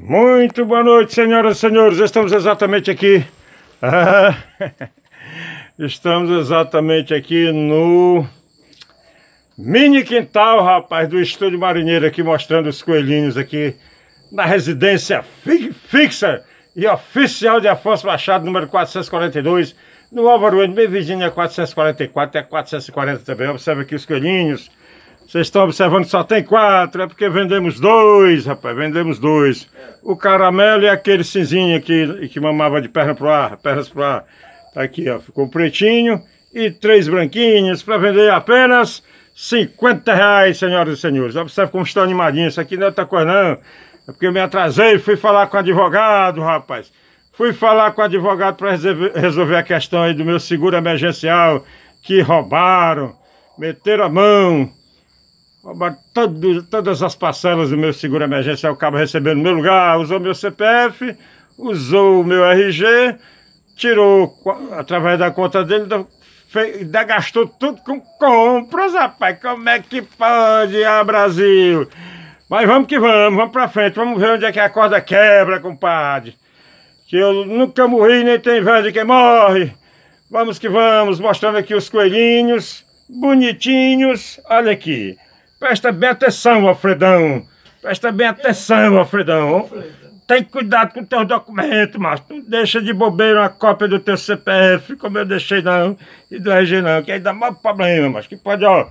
Muito boa noite, senhoras e senhores. Estamos exatamente aqui. estamos exatamente aqui no mini quintal, rapaz, do Estúdio Marinheiro aqui mostrando os coelhinhos aqui na residência fi fixa e oficial de Afonso Machado, número 442, no Álvaro N, é 444 até 440 também. Observe aqui os coelhinhos vocês estão observando que só tem quatro, é porque vendemos dois, rapaz, vendemos dois. O caramelo é aquele cinzinho que, que mamava de perna pro ar, pernas pro ar. Tá aqui, ó, ficou pretinho e três branquinhas para vender apenas 50 reais, senhoras e senhores. Observe como estão animadinhos isso aqui não é outra coisa não. É porque eu me atrasei, fui falar com o advogado, rapaz. Fui falar com o advogado para resolver a questão aí do meu seguro emergencial que roubaram, meteram a mão todo, todas as parcelas do meu seguro emergencial acaba recebendo no meu lugar, usou meu CPF, usou o meu RG, tirou através da conta dele, ainda gastou tudo com compras, rapaz. Como é que pode, ah, Brasil? Mas vamos que vamos, vamos pra frente, vamos ver onde é que a corda quebra, compadre. Que eu nunca morri, nem tem inveja de quem morre. Vamos que vamos, mostrando aqui os coelhinhos, bonitinhos, olha aqui. Presta bem atenção, Alfredão. Presta bem atenção, Alfredão. Tem cuidado com teus documentos, mas Não deixa de bobeira uma cópia do teu CPF, como eu deixei não, e do RG não, que aí dá maior problema, mas que pode, ó,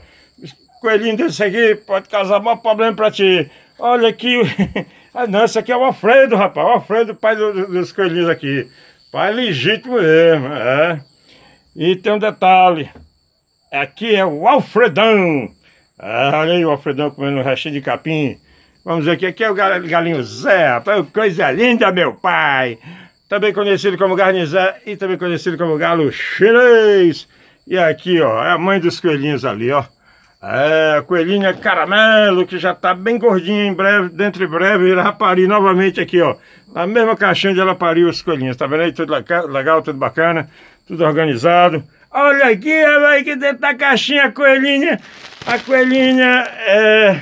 coelhinho desse aqui pode causar maior problema pra ti. Olha aqui, ah não, esse aqui é o Alfredo, rapaz, o Alfredo, pai do, dos coelhinhos aqui. Pai legítimo mesmo, é. E tem um detalhe, aqui é o Alfredão. Ah, olha aí o Alfredão comendo um restinho de capim. Vamos ver aqui, aqui é, é o galinho Zé, coisa linda, meu pai. Também conhecido como Garnizé e também conhecido como Galo Chinês. E aqui, ó, é a mãe dos coelhinhos ali, ó. É, coelhinha é caramelo, que já tá bem gordinha em breve, dentro de breve, irá parir novamente aqui, ó. Na mesma caixinha onde ela pariu os coelhinhos, tá vendo aí? Tudo legal, tudo bacana, tudo organizado. Olha aqui, olha aqui dentro da caixinha a coelhinha. A coelhinha é...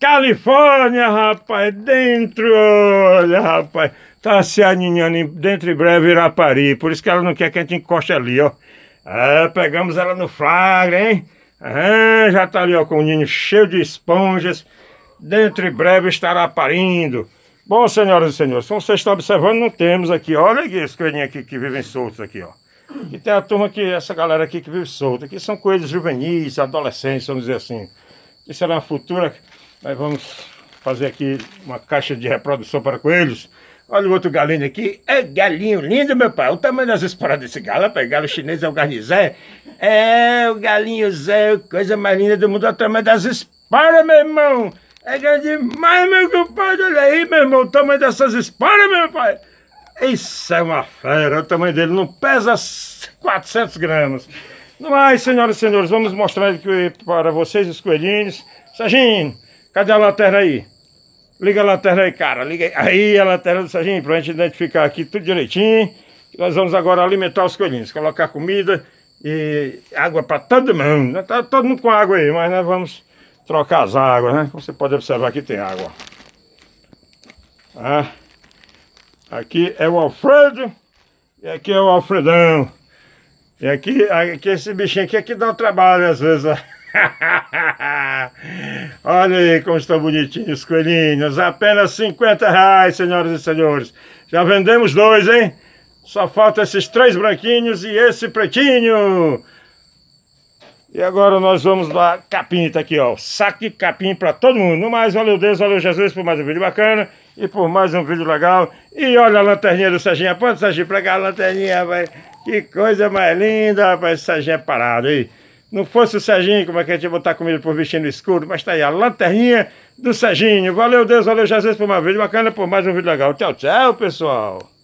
Califórnia, rapaz, dentro, olha, rapaz. Tá se aninhando, dentro em breve irá parir. Por isso que ela não quer que a gente encoste ali, ó. É, pegamos ela no flagra, hein? É, já tá ali, ó, com o ninho cheio de esponjas. Dentro em breve estará parindo. Bom, senhoras e senhores, como vocês estão observando, não temos aqui, olha esse coelhinho aqui que vivem soltos aqui, ó. E tem a turma que, essa galera aqui que vive solta, que são coelhos juvenis, adolescentes, vamos dizer assim. Isso será uma futura, nós vamos fazer aqui uma caixa de reprodução para coelhos. Olha o outro galinho aqui. É galinho lindo, meu pai. O tamanho das esporas desse galo, rapaz. Galo chinês é o garnizé. É, o galinho Zé, coisa mais linda do mundo. É o tamanho das esporas, meu irmão. É grande demais, meu compadre, olha é aí, meu irmão, o tamanho dessas espadas, meu pai. Isso é uma fera, o tamanho dele não pesa 400 gramas. Mas, senhoras e senhores, vamos mostrar aqui para vocês os coelhinhos. Serginho, cadê a lanterna aí? Liga a lanterna aí, cara. Liga aí a lanterna do Serginho para a gente identificar aqui tudo direitinho. Nós vamos agora alimentar os coelhinhos, colocar comida e água para todo mundo. Né? Tá todo mundo com água aí, mas nós vamos trocar as águas, né? Como você pode observar, aqui tem água. Ah, aqui é o Alfredo e aqui é o Alfredão. E aqui, aqui esse bichinho aqui, aqui é dá um trabalho às vezes. Né? Olha aí como estão bonitinhos os coelhinhos. Apenas 50 reais, senhoras e senhores. Já vendemos dois, hein? Só falta esses três branquinhos e esse pretinho. E agora nós vamos lá, capim, tá aqui, ó. Saque capim pra todo mundo. No mais, valeu Deus, valeu Jesus por mais um vídeo bacana e por mais um vídeo legal. E olha a lanterninha do Serginho. Aponta, Serginho, pra cá a lanterninha, vai. Que coisa mais linda, rapaz. Esse Serginho é parado aí. Não fosse o Serginho, como é que a gente ia botar comida por vestindo escuro? Mas tá aí, a lanterninha do Serginho. Valeu Deus, valeu Jesus por mais um vídeo bacana, e por mais um vídeo legal. Tchau, tchau, pessoal.